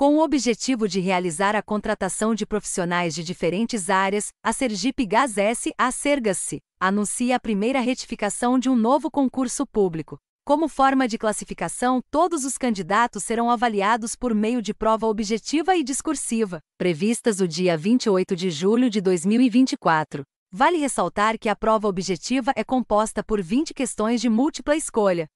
Com o objetivo de realizar a contratação de profissionais de diferentes áreas, a Sergipe Gás S.A. Sergas-se anuncia a primeira retificação de um novo concurso público. Como forma de classificação, todos os candidatos serão avaliados por meio de prova objetiva e discursiva, previstas o dia 28 de julho de 2024. Vale ressaltar que a prova objetiva é composta por 20 questões de múltipla escolha,